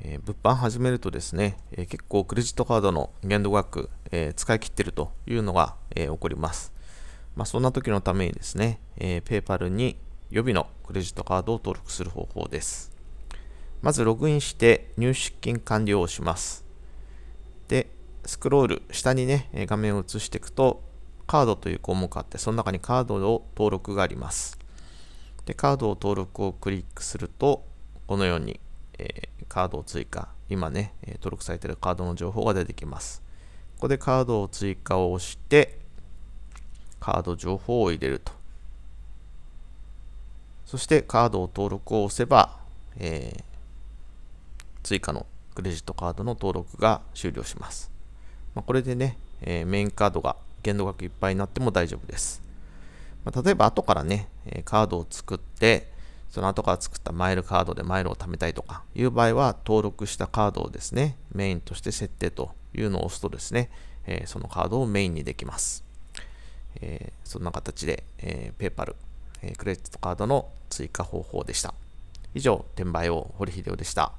えー、物販始めるとですね、えー、結構クレジットカードの限度額、えー、使い切ってるというのが、え起こります。まあ、そんな時のためにですね、え PayPal に予備のクレジットカードを登録する方法です。まずログインして入出金完了をします。で、スクロール、下にね、画面を映していくと、カードという項目があって、その中にカードを登録があります。で、カードを登録をクリックすると、このように、えーカードを追加。今ね、登録されているカードの情報が出てきます。ここでカードを追加を押して、カード情報を入れると。そしてカードを登録を押せば、えー、追加のクレジットカードの登録が終了します。まあ、これでね、えー、メインカードが限度額いっぱいになっても大丈夫です。まあ、例えば後からね、カードを作って、その後から作ったマイルカードでマイルを貯めたいとかいう場合は、登録したカードをですね、メインとして設定というのを押すとですね、えー、そのカードをメインにできます。えー、そんな形で、えー、p a y えー、クレジットカードの追加方法でした。以上、転売王、堀秀夫でした。